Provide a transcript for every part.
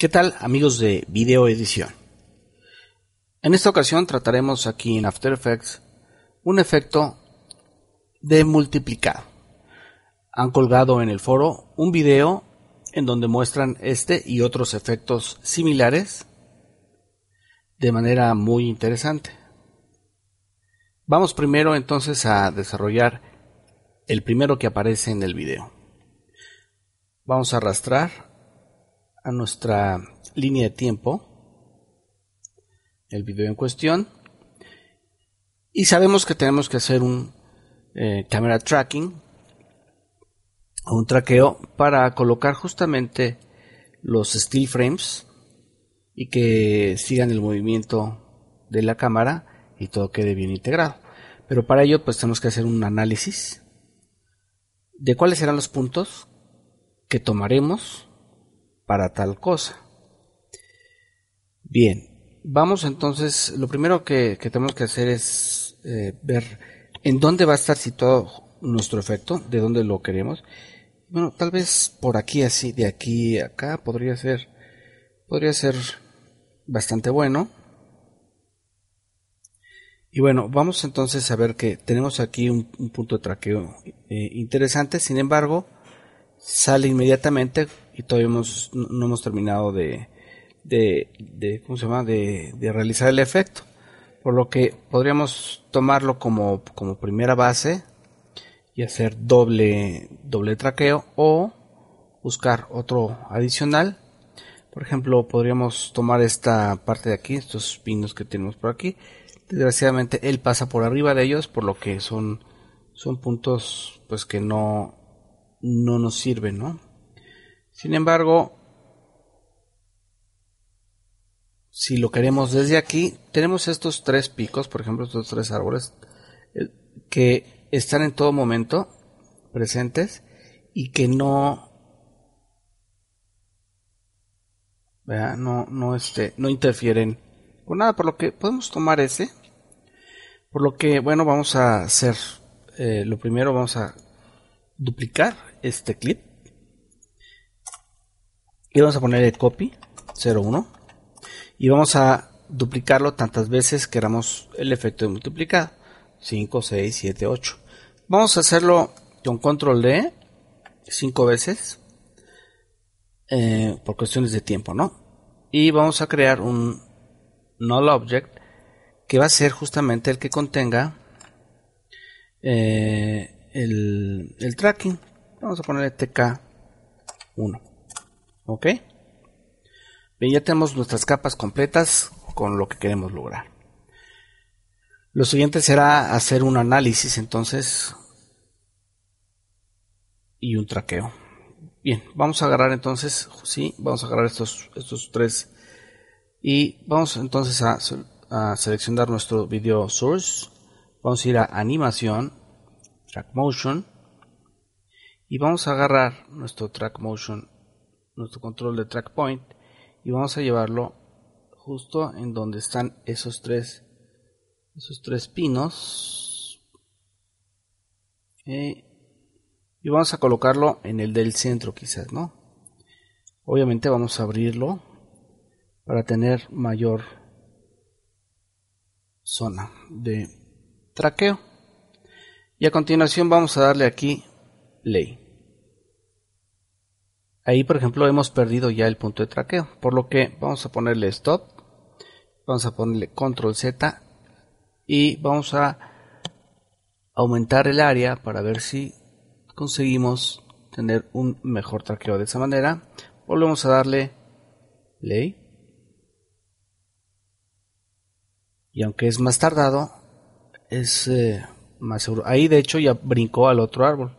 ¿Qué tal amigos de Video Edición? En esta ocasión trataremos aquí en After Effects un efecto de multiplicado. Han colgado en el foro un video en donde muestran este y otros efectos similares de manera muy interesante. Vamos primero entonces a desarrollar el primero que aparece en el video. Vamos a arrastrar a nuestra línea de tiempo el video en cuestión y sabemos que tenemos que hacer un eh, camera tracking o un traqueo para colocar justamente los still frames y que sigan el movimiento de la cámara y todo quede bien integrado pero para ello pues tenemos que hacer un análisis de cuáles serán los puntos que tomaremos para tal cosa. Bien, vamos entonces, lo primero que, tenemos que hacer es eh, ver en dónde va a estar situado nuestro efecto, de dónde lo queremos. Bueno, tal vez por aquí así, de aquí a acá podría ser, podría ser bastante bueno. Y bueno, vamos entonces a ver que tenemos aquí un, punto de traqueo eh, interesante, sin embargo, sale inmediatamente y todavía no hemos terminado de, de, realizar el efecto. Por lo que podríamos tomarlo como, como primera base y hacer doble, doble traqueo o buscar otro adicional. Por ejemplo, podríamos tomar esta parte de aquí, estos pinos que tenemos por aquí. Desgraciadamente él pasa por arriba de ellos, por lo que son, son puntos pues que no, no nos sirven, ¿no? Sin embargo, si lo queremos desde aquí, tenemos estos tres picos, por ejemplo, estos tres árboles, que están en todo momento presentes y que no No, este, no interfieren con nada, por lo que podemos tomar ese. Por lo que, bueno, vamos a hacer, eh, lo primero vamos a duplicar este clip y vamos a ponerle copy 01 y vamos a duplicarlo tantas veces que queramos el efecto de multiplicado 5, 6, 7, 8 vamos a hacerlo con control D 5 veces eh, por cuestiones de tiempo ¿no? y vamos a crear un null object que va a ser justamente el que contenga eh, el, el tracking vamos a ponerle TK1 ¿Ok? Bien, ya tenemos nuestras capas completas con lo que queremos lograr. Lo siguiente será hacer un análisis entonces y un traqueo. Bien, vamos a agarrar entonces, sí, vamos a agarrar estos, estos tres y vamos entonces a, a seleccionar nuestro video source. Vamos a ir a animación, track motion y vamos a agarrar nuestro track motion nuestro control de track point y vamos a llevarlo justo en donde están esos tres esos tres pinos eh, y vamos a colocarlo en el del centro quizás no obviamente vamos a abrirlo para tener mayor zona de traqueo y a continuación vamos a darle aquí play Ahí, por ejemplo, hemos perdido ya el punto de traqueo, por lo que vamos a ponerle stop, vamos a ponerle control Z y vamos a aumentar el área para ver si conseguimos tener un mejor traqueo de esa manera. Volvemos a darle ley Y aunque es más tardado, es eh, más seguro. Ahí de hecho ya brincó al otro árbol.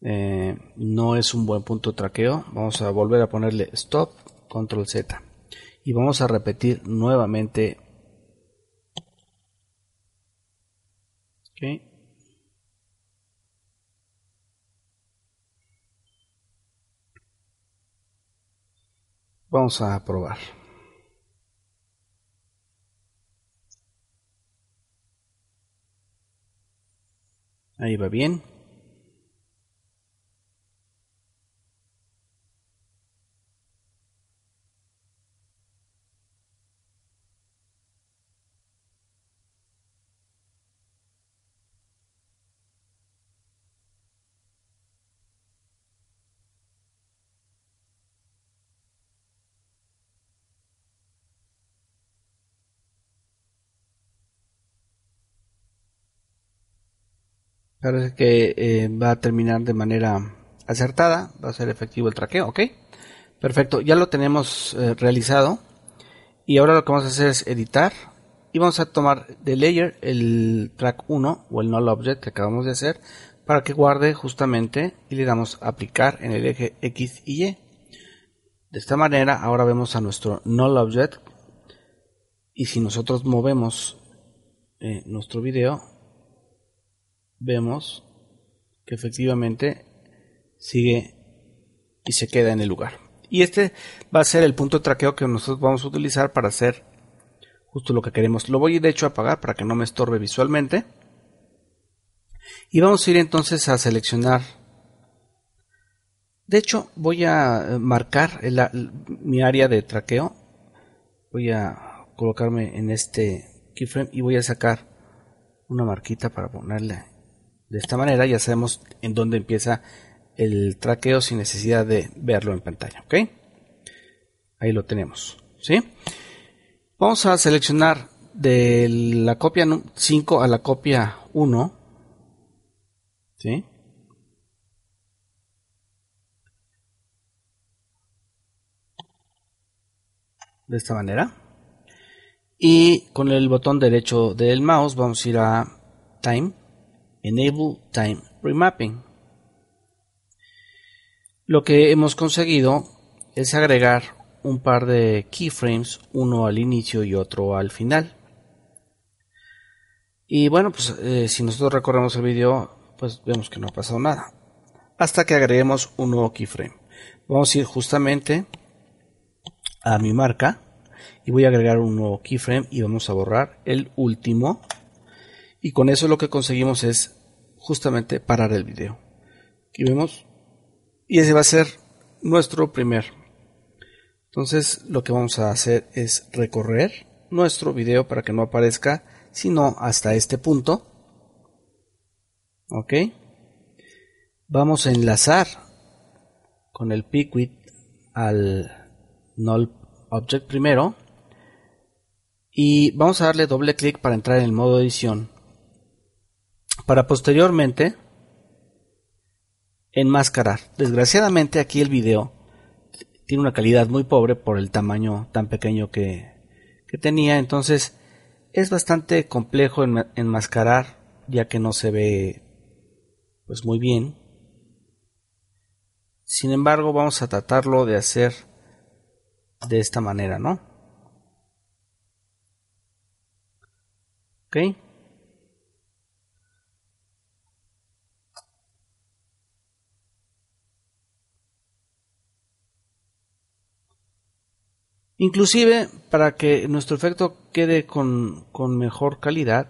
Eh, no es un buen punto de traqueo. Vamos a volver a ponerle stop, control Z. Y vamos a repetir nuevamente. Okay. Vamos a probar. Ahí va bien. Parece que eh, va a terminar de manera acertada, va a ser efectivo el traqueo, ¿ok? Perfecto, ya lo tenemos eh, realizado. Y ahora lo que vamos a hacer es editar. Y vamos a tomar de layer el track 1 o el null object que acabamos de hacer para que guarde justamente y le damos aplicar en el eje X y Y. De esta manera ahora vemos a nuestro null object y si nosotros movemos eh, nuestro video vemos que efectivamente sigue y se queda en el lugar. Y este va a ser el punto de traqueo que nosotros vamos a utilizar para hacer justo lo que queremos. Lo voy de hecho a apagar para que no me estorbe visualmente. Y vamos a ir entonces a seleccionar. De hecho, voy a marcar mi área de traqueo. Voy a colocarme en este keyframe y voy a sacar una marquita para ponerle de esta manera ya sabemos en dónde empieza el traqueo sin necesidad de verlo en pantalla, ¿ok? Ahí lo tenemos, ¿sí? Vamos a seleccionar de la copia 5 a la copia 1, ¿sí? de esta manera. Y con el botón derecho del mouse vamos a ir a Time. Enable Time Remapping. Lo que hemos conseguido es agregar un par de keyframes, uno al inicio y otro al final. Y bueno, pues eh, si nosotros recorremos el video pues vemos que no ha pasado nada. Hasta que agreguemos un nuevo keyframe. Vamos a ir justamente a mi marca y voy a agregar un nuevo keyframe y vamos a borrar el último y con eso lo que conseguimos es justamente parar el video. Aquí vemos. Y ese va a ser nuestro primer. Entonces lo que vamos a hacer es recorrer nuestro video para que no aparezca sino hasta este punto. Ok. Vamos a enlazar con el Pickwit al null object primero. Y vamos a darle doble clic para entrar en el modo edición para posteriormente enmascarar. Desgraciadamente aquí el video tiene una calidad muy pobre por el tamaño tan pequeño que, que tenía, entonces es bastante complejo enmascarar ya que no se ve pues muy bien. Sin embargo, vamos a tratarlo de hacer de esta manera, ¿no? ¿Ok? Inclusive, para que nuestro efecto quede con, mejor calidad,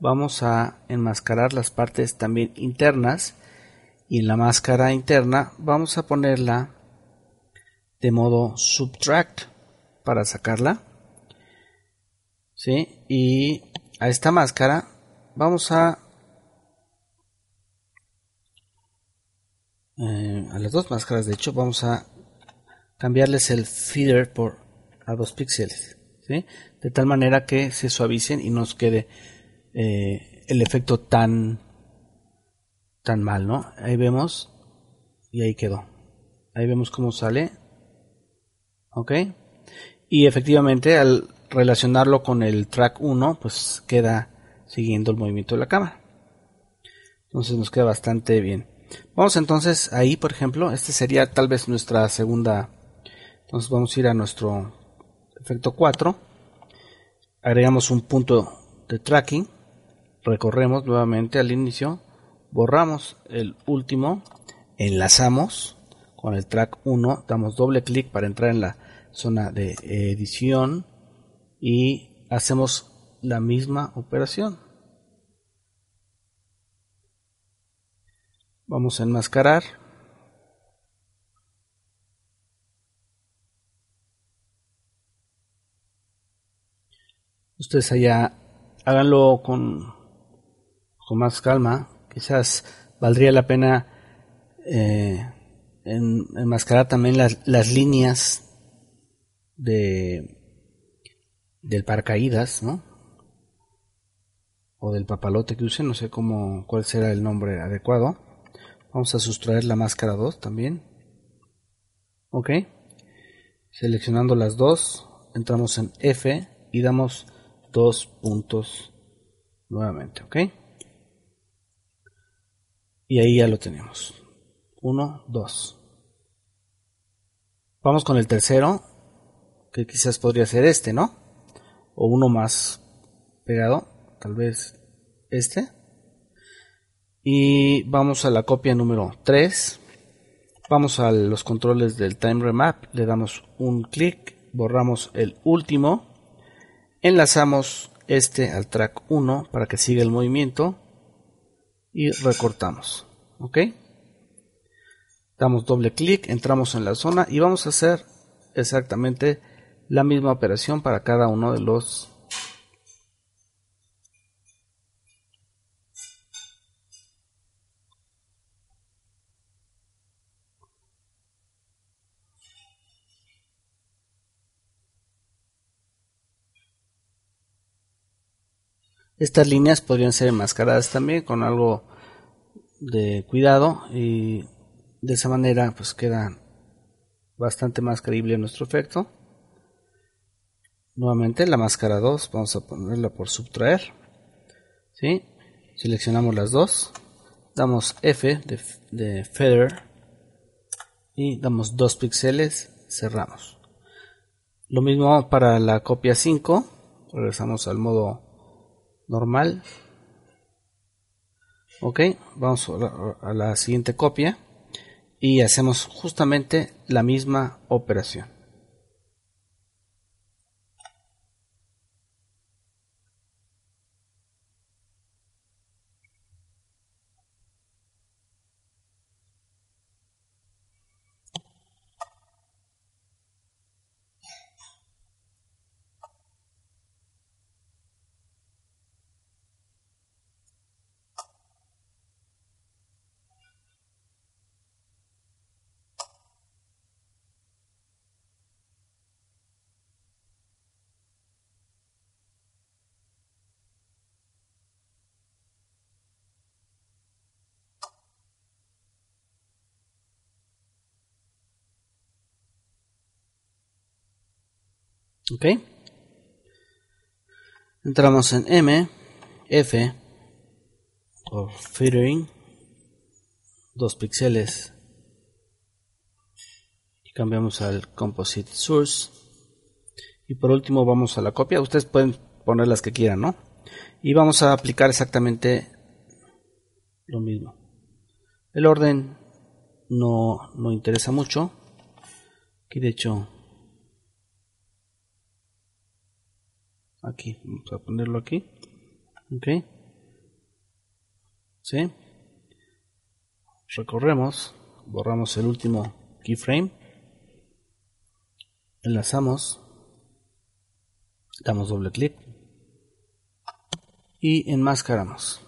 vamos a enmascarar las partes también internas y en la máscara interna vamos a ponerla de modo subtract para sacarla ¿Sí? y a esta máscara vamos a eh, a las dos máscaras de hecho vamos a cambiarles el feeder por a dos píxeles, De tal manera que se suavicen y nos quede eh, el efecto tan, tan mal, ¿no? Ahí vemos y ahí quedó. Ahí vemos cómo sale, ¿ok? Y efectivamente al relacionarlo con el track 1, pues queda siguiendo el movimiento de la cámara. Entonces nos queda bastante bien. Vamos entonces ahí, por ejemplo, este sería tal vez nuestra segunda. Entonces vamos a ir a nuestro efecto 4, agregamos un punto de tracking, recorremos nuevamente al inicio, borramos el último, enlazamos con el track 1, damos doble clic para entrar en la zona de edición y hacemos la misma operación. Vamos a enmascarar ustedes allá, háganlo con, con más calma. Quizás valdría la pena eh, enmascarar también las, líneas de del paracaídas, ¿no? O del papalote que usen, no sé cómo, cuál será el nombre adecuado. Vamos a sustraer la máscara 2 también. Ok. Seleccionando las dos, entramos en F y damos dos puntos nuevamente, ¿ok? Y ahí ya lo tenemos. Uno, dos. Vamos con el tercero, que quizás podría ser este, ¿no? O uno más pegado, tal vez este. Y vamos a la copia número 3. Vamos a los controles del time remap, le damos un clic, borramos el último Enlazamos este al track 1 para que siga el movimiento y recortamos. ¿Ok? Damos doble clic, entramos en la zona y vamos a hacer exactamente la misma operación para cada uno de los Estas líneas podrían ser enmascaradas también con algo de cuidado y de esa manera pues queda bastante más creíble nuestro efecto. Nuevamente la máscara 2, vamos a ponerla por subtraer. ¿sí? Seleccionamos las dos, damos F de, de Feather y damos 2 píxeles, cerramos. Lo mismo para la copia 5, regresamos al modo normal. Ok, vamos a la siguiente copia y hacemos justamente la misma operación. ¿Ok? Entramos en M, F, o filtering, 2 píxeles. Y cambiamos al composite source. Y por último vamos a la copia. Ustedes pueden poner las que quieran, ¿no? Y vamos a aplicar exactamente lo mismo. El orden no, no interesa mucho. Aquí de hecho aquí. Vamos a ponerlo aquí. Ok. ¿Sí? Recorremos, borramos el último keyframe, enlazamos, damos doble clic y enmascaramos.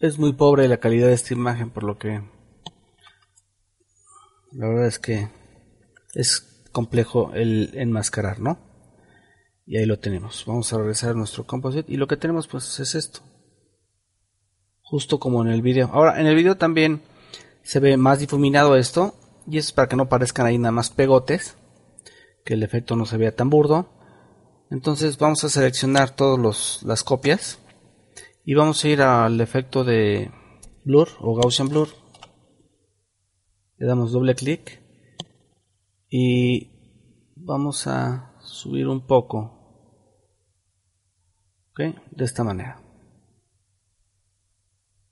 es muy pobre la calidad de esta imagen, por lo que la verdad es que es complejo el enmascarar, ¿no? Y ahí lo tenemos. Vamos a regresar a nuestro composite y lo que tenemos pues es esto. Justo como en el video. Ahora, en el video también se ve más difuminado esto y es para que no parezcan ahí nada más pegotes, que el efecto no se vea tan burdo. Entonces vamos a seleccionar todas las copias y vamos a ir al efecto de blur o Gaussian blur. Le damos doble clic y vamos a subir un poco. De esta manera.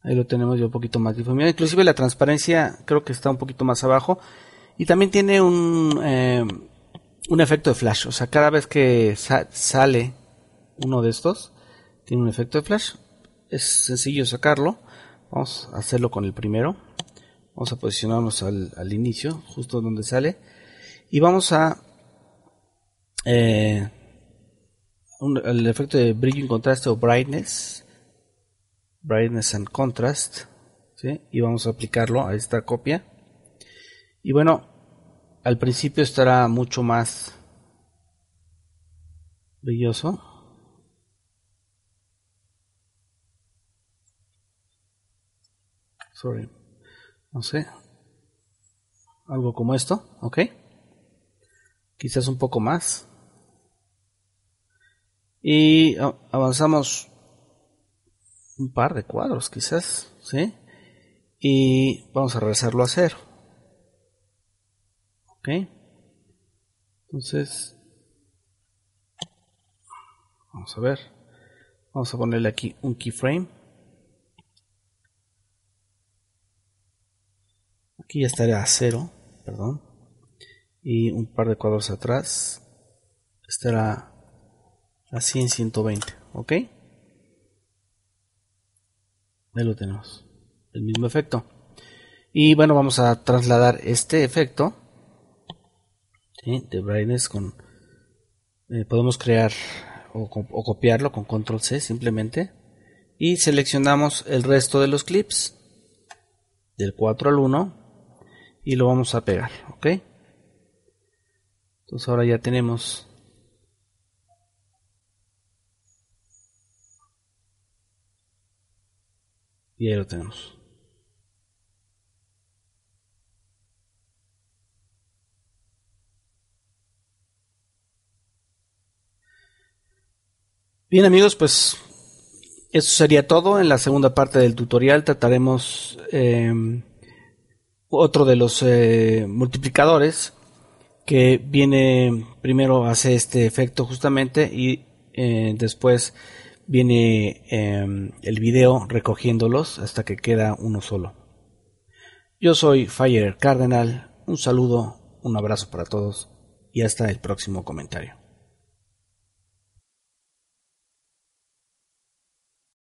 Ahí lo tenemos yo un poquito más difuminado. Inclusive la transparencia creo que está un poquito más abajo. Y también tiene un, eh, un efecto de flash. O sea, cada vez que sale uno de estos, tiene un efecto de flash es sencillo sacarlo. Vamos a hacerlo con el primero. Vamos a posicionarnos al, inicio, justo donde sale. Y vamos a... Eh, el efecto de brillo contraste o brightness. Brightness and contrast. Y vamos a aplicarlo a esta copia. Y bueno, al principio estará mucho más brilloso. no sé, algo como esto, ¿ok? Quizás un poco más. Y avanzamos un par de cuadros, quizás, ¿sí? Y vamos a regresarlo a cero. ¿Ok? Entonces, vamos a ver. Vamos a ponerle aquí un keyframe. Aquí ya estaría a 0, perdón. Y un par de cuadros atrás estará a 100 120, ¿ok? Ahí lo tenemos, el mismo efecto. Y bueno, vamos a trasladar este efecto de brightness con... Eh, podemos crear o, o, copiarlo con control C simplemente. Y seleccionamos el resto de los clips. Del 4 al 1 y lo vamos a pegar, ¿ok? Entonces ahora ya tenemos y ahí lo tenemos. Bien amigos, pues eso sería todo. En la segunda parte del tutorial trataremos em, otro de los eh, multiplicadores que viene primero hace este efecto justamente y eh, después viene em, el video recogiéndolos hasta que queda uno solo. Yo soy Fire Cardinal, un saludo, un abrazo para todos y hasta el próximo comentario.